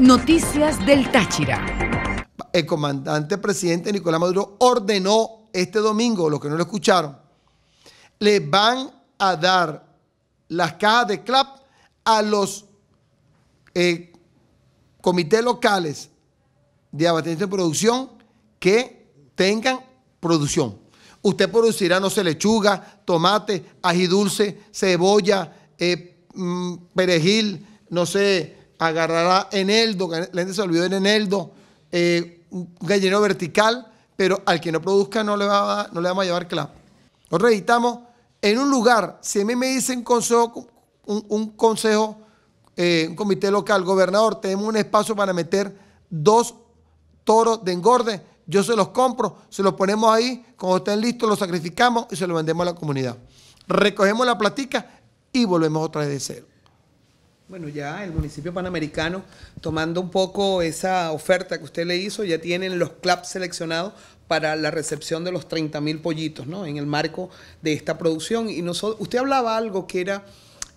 Noticias del Táchira. El comandante presidente Nicolás Maduro ordenó este domingo, los que no lo escucharon, le van a dar las cajas de CLAP a los eh, comités locales de abastecimiento y producción que tengan producción. Usted producirá, no sé, lechuga, tomate, ají dulce, cebolla, eh, mm, perejil, no sé, agarrará Eneldo, la gente se olvidó en Eneldo, eh, un gallinero vertical, pero al que no produzca no le, va vamos a llevar clavo. Nosotros editamos en un lugar, si a mí me dicen consejo, un, consejo, eh, un comité local, gobernador, tenemos un espacio para meter dos toros de engorde, yo se los compro, se los ponemos ahí, cuando estén listos los sacrificamos y se los vendemos a la comunidad. Recogemos la platica y volvemos otra vez de cero. Bueno, ya el municipio panamericano, tomando un poco esa oferta que usted le hizo, ya tienen los clubs seleccionados para la recepción de los 30.000 mil pollitos, ¿no? En el marco de esta producción. Y nosotros, usted hablaba algo que era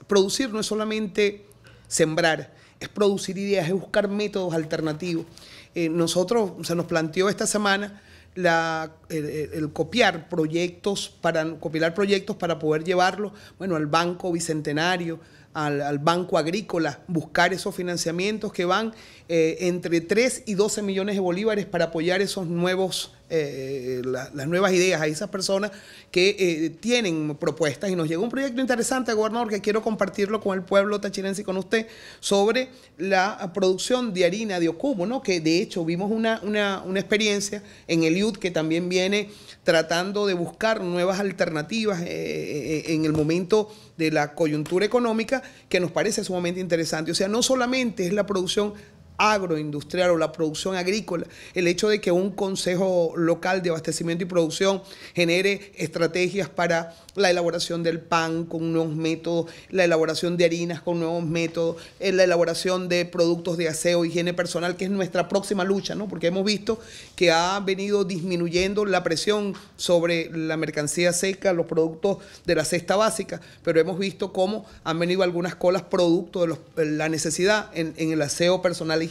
producir no es solamente sembrar, es producir ideas, es buscar métodos alternativos. Eh, nosotros se nos planteó esta semana el, copiar proyectos para copiar proyectos para poder llevarlos bueno al banco bicentenario al, Banco Agrícola, buscar esos financiamientos que van eh, entre 3 y 12 millones de bolívares para apoyar esos nuevos, eh, las nuevas ideas a esas personas que eh, tienen propuestas. Y nos llegó un proyecto interesante, gobernador, que quiero compartirlo con el pueblo tachirense y con usted, sobre la producción de harina de ocumo, ¿no? que de hecho vimos una, una, una experiencia en el IUD que también viene tratando de buscar nuevas alternativas en el momento de la coyuntura económica que nos parece sumamente interesante. O sea, no solamente es la producción agroindustrial o la producción agrícola, el hecho de que un consejo local de abastecimiento y producción genere estrategias para la elaboración del pan con nuevos métodos, la elaboración de harinas con nuevos métodos, eh, la elaboración de productos de aseo, higiene personal, que es nuestra próxima lucha, ¿no? Porque hemos visto que ha venido disminuyendo la presión sobre la mercancía seca, los productos de la cesta básica, pero hemos visto cómo han venido algunas colas producto de la necesidad en, en el aseo personal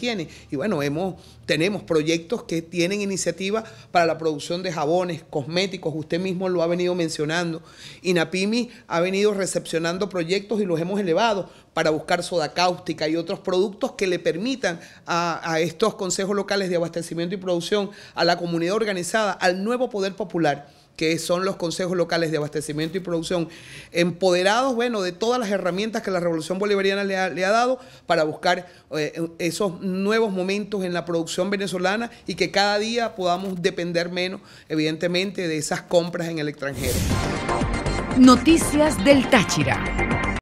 y bueno, hemos, tenemos proyectos que tienen iniciativa para la producción de jabones, cosméticos, usted mismo lo ha venido mencionando. INAPIMI ha venido recepcionando proyectos y los hemos elevado para buscar soda cáustica y otros productos que le permitan a estos consejos locales de abastecimiento y producción, a la comunidad organizada, al nuevo poder popular que son los consejos locales de abastecimiento y producción, empoderados, bueno, de todas las herramientas que la revolución bolivariana le ha, dado para buscar eh, esos nuevos momentos en la producción venezolana y que cada día podamos depender menos, evidentemente, de esas compras en el extranjero. Noticias del Táchira.